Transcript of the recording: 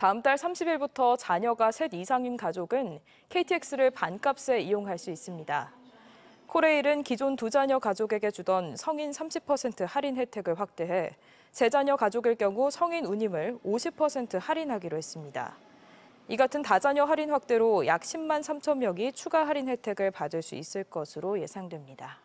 다음 달 30일부터 자녀가 셋 이상인 가족은 KTX를 반값에 이용할 수 있습니다. 코레일은 기존 두 자녀 가족에게 주던 성인 30% 할인 혜택을 확대해 재자녀 가족일 경우 성인 운임을 50% 할인하기로 했습니다. 이 같은 다자녀 할인 확대로 약 10만 3천 명이 추가 할인 혜택을 받을 수 있을 것으로 예상됩니다.